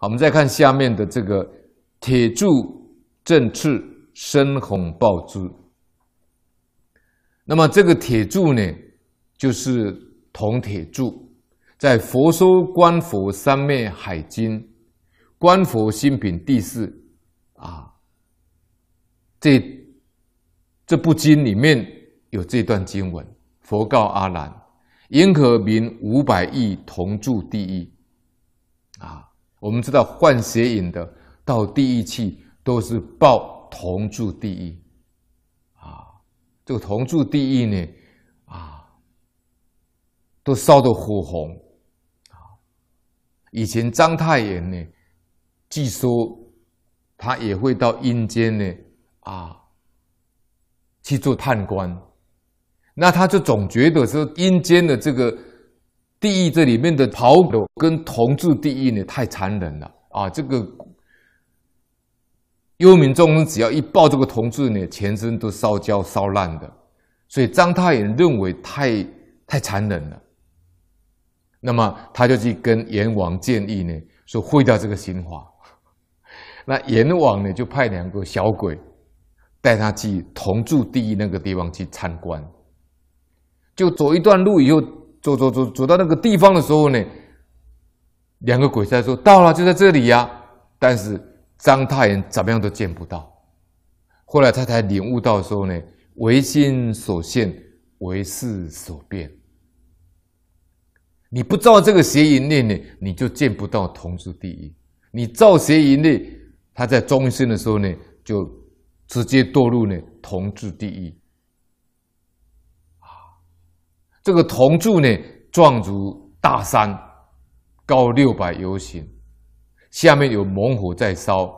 好，我们再看下面的这个铁柱正翅深红抱珠。那么这个铁柱呢，就是铜铁柱，在《佛说观佛三昧海经》《观佛心品》第四啊，这这部经里面有这段经文：佛告阿难：“应可名五百亿铜柱第一啊。我们知道换邪引的到第一期都是报同住第一，啊，这个同住第一呢，啊，都烧得火红，啊，以前张太炎呢，据说他也会到阴间呢，啊，去做判官，那他就总觉得说阴间的这个。地狱这里面的袍骨跟同住地狱呢太残忍了啊！这个幽冥众生只要一抱这个同铸呢，全身都烧焦烧烂的，所以张太炎认为太太残忍了。那么他就去跟阎王建议呢，说废掉这个刑法。那阎王呢就派两个小鬼带他去同住地狱那个地方去参观，就走一段路以后。走走走，走到那个地方的时候呢，两个鬼差说：“到了，就在这里呀。”但是张太炎怎么样都见不到。后来他才领悟到说呢：“唯心所现，唯事所变。你不造这个邪淫念呢，你就见不到同治第一。你造邪淫孽，他在中心的时候呢，就直接堕入呢同治第一。这个铜柱呢，状如大山，高六百有余，下面有猛火在烧，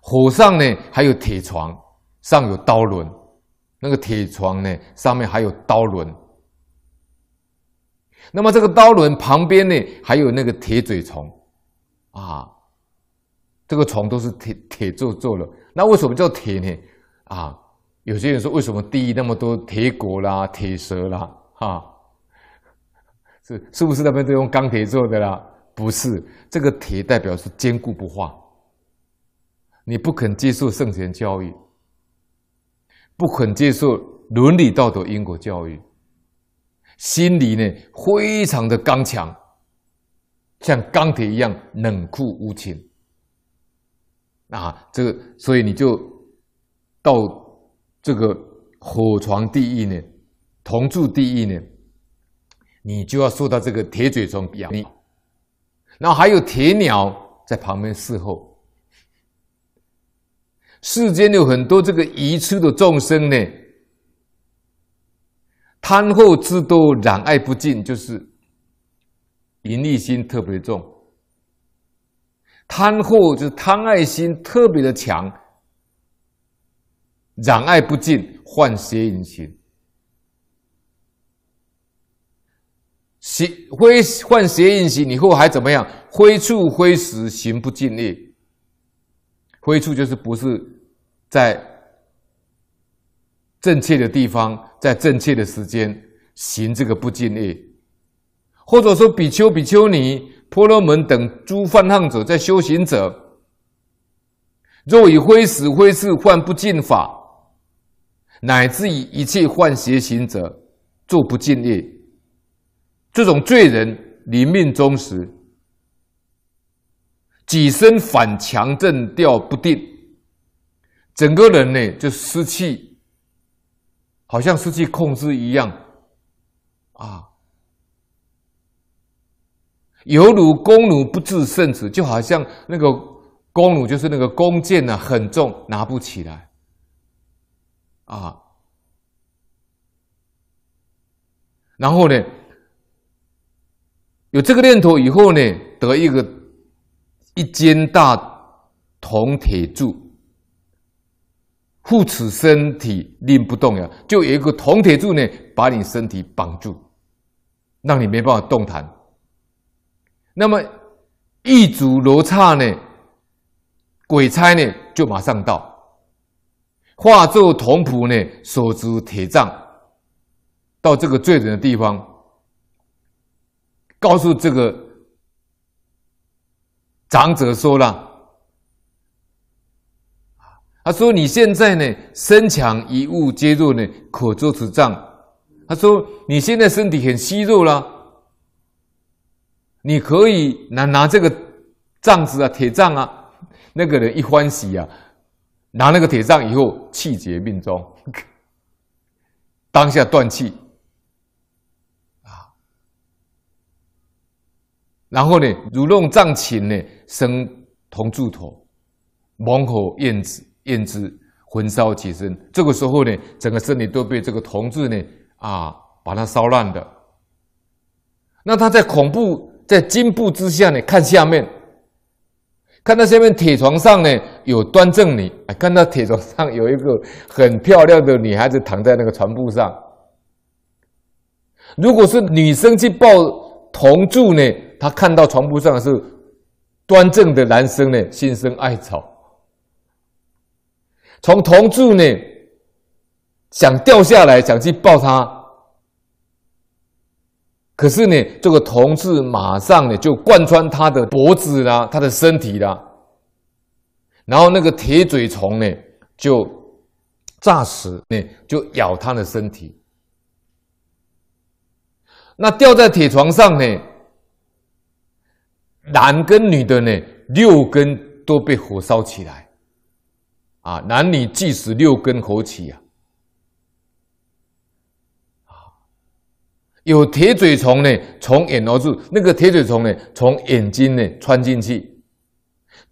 火上呢还有铁床，上有刀轮，那个铁床呢上面还有刀轮，那么这个刀轮旁边呢还有那个铁嘴虫，啊，这个虫都是铁铁做做的，那为什么叫铁呢？啊？有些人说：“为什么地狱那么多铁骨啦、铁蛇啦？哈，是是不是那边都用钢铁做的啦？不是，这个铁代表是坚固不化。你不肯接受圣贤教育，不肯接受伦理道德因果教育，心里呢非常的刚强，像钢铁一样冷酷无情。啊，这个所以你就到。”这个火床地狱呢，铜柱地狱呢，你就要受到这个铁嘴虫咬你，后还有铁鸟在旁边伺候。世间有很多这个愚痴的众生呢，贪后之多，染爱不尽，就是淫欲心特别重，贪后就是贪爱心特别的强。攘爱不尽，换邪淫行；邪挥换邪淫行以后，还怎么样？挥处挥时行不尽力。挥处就是不是在正确的地方，在正确的时间行这个不尽力，或者说比丘、比丘尼、婆罗门等诸犯滥者，在修行者若以挥时挥事患不尽法。乃至于一切犯邪行者，做不敬业，这种罪人临命终时，几身反强震调不定，整个人呢就失去，好像失去控制一样，啊，犹如弓弩不自胜子，就好像那个弓弩就是那个弓箭呢很重拿不起来。啊，然后呢，有这个念头以后呢，得一个一间大铜铁柱，护持身体拎不动呀，就有一个铜铁柱呢，把你身体绑住，让你没办法动弹。那么，一组罗刹呢，鬼差呢，就马上到。化作铜仆呢，手执铁杖，到这个罪人的地方，告诉这个长者说了，他说你现在呢，身强以物皆弱呢，可作此杖。他说你现在身体很虚弱了，你可以拿拿这个杖子啊，铁杖啊。那个人一欢喜啊，拿那个铁杖以后，气绝命中，当下断气。啊，然后呢，如弄杖琴呢，生铜柱头，猛火焰之，焰之焚烧起身。这个时候呢，整个身体都被这个铜柱呢，啊，把它烧烂的。那他在恐怖在惊怖之下呢，看下面。看到下面铁床上呢有端正女，看到铁床上有一个很漂亮的女孩子躺在那个床铺上。如果是女生去抱铜柱呢，她看到床铺上是端正的男生呢，心生爱草，从铜柱呢想掉下来想去抱他。可是呢，这个铜刺马上呢就贯穿他的脖子啦，他的身体啦，然后那个铁嘴虫呢就炸死呢，就咬他的身体。那吊在铁床上呢，男跟女的呢六根都被火烧起来，啊，男女计时六根火起啊。有铁嘴虫呢，从眼螺柱那个铁嘴虫呢，从眼睛呢穿进去，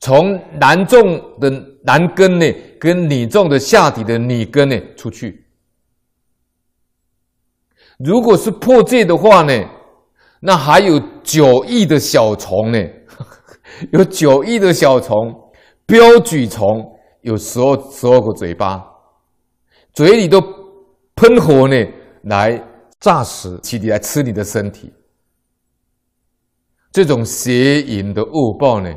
从男种的男根呢，跟女种的下体的女根呢出去。如果是破戒的话呢，那还有九亿的小虫呢，有九亿的小虫，标举虫有十二十二个嘴巴，嘴里都喷火呢来。霎时起底来吃你的身体，这种邪淫的恶报呢，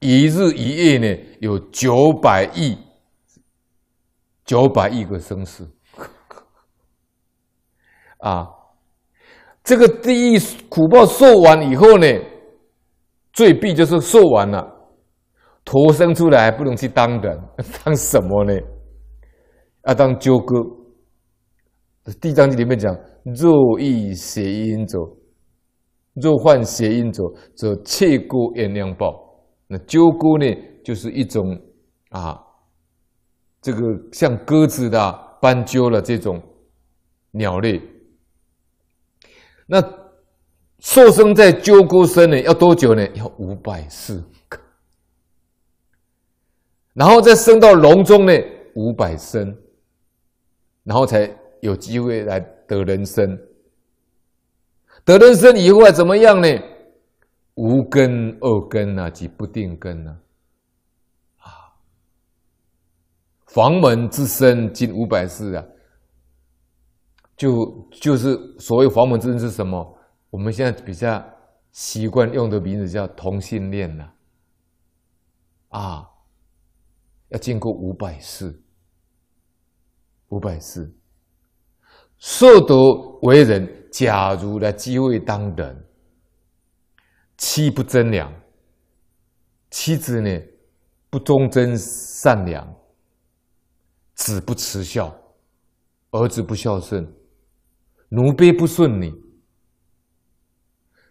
一日一夜呢有九百亿，九百亿个生死，啊，这个地狱苦报受完以后呢，罪弊就是受完了，投生出来不能去当人，当什么呢？要当纠葛。《地藏经》里面讲：若意邪因者，若患邪因者，则切过原谅报。那鸠姑呢，就是一种啊，这个像鸽子的、斑鸠了这种鸟类。那受生在鸠姑身呢，要多久呢？要五百世，然后再升到笼中呢，五百升，然后才。有机会来得人生，得人生以后怎么样呢？无根、二根啊，及不定根呢？啊，房门之身，近五百世啊，就就是所谓房门之身是什么？我们现在比较习惯用的名字叫同性恋啊，啊，要经过五百世，五百世。受德为人，假如来机会当人，妻不贞良，妻子呢不忠贞善良，子不慈孝，儿子不孝顺，奴婢不顺你。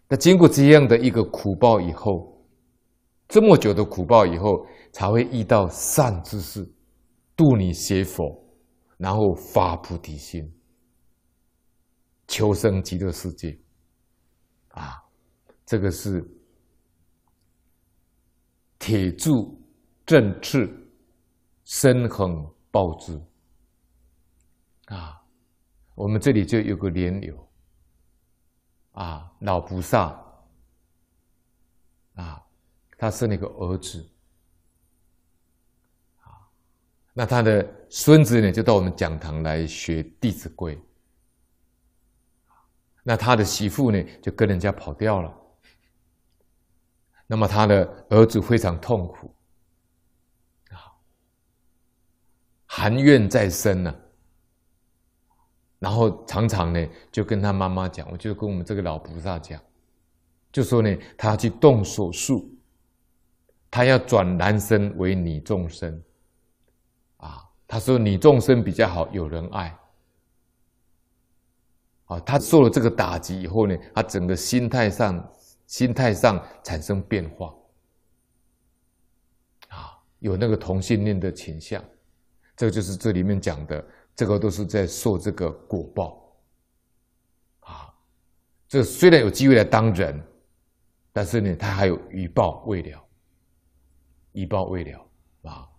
那经过这样的一个苦报以后，这么久的苦报以后，才会遇到善之事，度你邪佛，然后发菩提心。求生极乐世界，啊，这个是铁柱正翅深横抱之，啊，我们这里就有个莲友啊，老菩萨啊，他生了一个儿子啊，那他的孙子呢，就到我们讲堂来学《弟子规》。那他的媳妇呢，就跟人家跑掉了。那么他的儿子非常痛苦，啊，含怨在身呢。然后常常呢，就跟他妈妈讲，我就跟我们这个老菩萨讲，就说呢，他要去动手术，他要转男生为女众生，啊，他说女众生比较好，有人爱。啊，他受了这个打击以后呢，他整个心态上、心态上产生变化，啊，有那个同性恋的倾向，这就是这里面讲的，这个都是在受这个果报，啊，这虽然有机会来当人，但是呢，他还有余报未了，余报未了啊。